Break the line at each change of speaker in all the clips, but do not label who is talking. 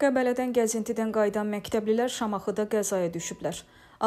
Qəbələdən gəzintidən qayıdan məktəblilər Şamaxıda qəzaya düşüblər.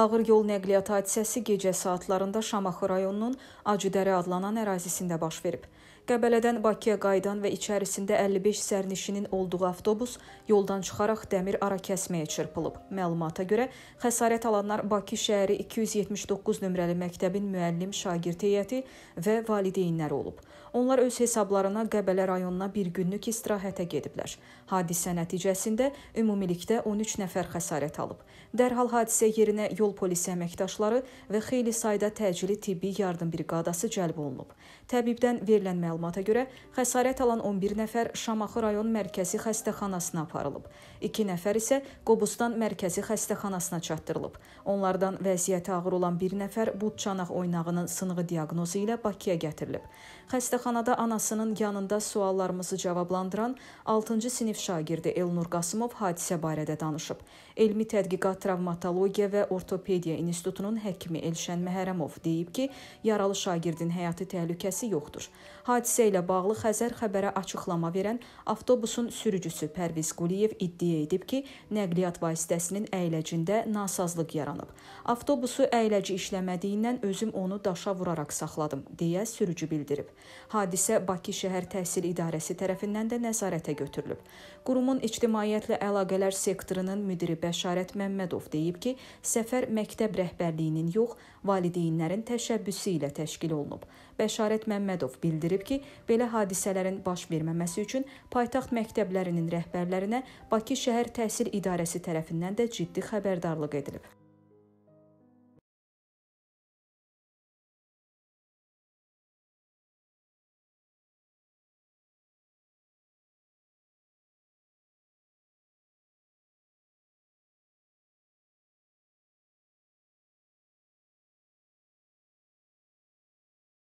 Ağır yol nəqliyyat hadisəsi gecə saatlarında Şamaxı rayonunun Acıdərə adlanan ərazisində baş verib. Qəbələdən Bakıya qayıdan və içərisində 55 sərnişinin olduğu avtobus yoldan çıxaraq dəmir arakəsməyə çırpılıb. Məlumata görə xəsarət alanlar Bakı şəhəri 279 nömrəli məktəbin müəllim şagird heyəti və valideynləri olub. Onlar öz hesablarına Qəbələ rayonuna bir günlük istirahətə gediblər. Hadisə nəticəsində ümumilikdə 13 nəfər xəsarət alıb. Dərhal hadisə yerinə yol polisi əməkdaşları və xeyli sayda təcili tibbi yardım briqadası cəlb olunub. Təbibdən verilən məlumatlar məlumata görə xəsarət alan 11 nəfər Şamaxı rayon mərkəzi xəstəxanasına aparılıb. 2 nəfər isə Qobustan mərkəzi xəstəxanasına çatdırılıb. Onlardan vəziyyəti ağır olan bir nəfər budçanaq oynağının sınığı diaqnozu ilə Bakıya gətirilib. Xəstəxanada anasının yanında suallarımızı cavablandıran 6-cı sinif şagirdi Elnur Qasımov hadisə barədə danışıb. Elmi tədqiqat travmatologiya və ortopediya institutunun həkimi Elşən Məhərrəmov deyib ki, yaralı şagirdin həyatı təhlükəsi yoxdur. Hadisə Hadisə ilə bağlı Xəzər xəbərə açıqlama verən avtobusun sürücüsü Pərviz Quliyev iddia edib ki, nəqliyyat vasitəsinin əyləcində nasazlıq yaranıb. Avtobusu əyləci işləmədiyindən özüm onu daşa vuraraq saxladım, deyə sürücü bildirib. Hadisə Bakı şəhər təhsil idarəsi tərəfindən də nəzarətə götürülüb. Qurumun ictimaiyyətlə əlaqələr sektorunun müdiri Bəşarət Məmmədov deyib ki, səfər məktəb rəhbərliyinin yox, valideynlərin təşəbbüsü ilə təşkil olunub. Bəşarət Məmmədov bildirib ki, ki, belə hadisələrin baş verməməsi üçün paytaxt məktəblərinin rəhbərlərinə Bakı şəhər təhsil idarəsi tərəfindən də ciddi xəbərdarlıq edilib.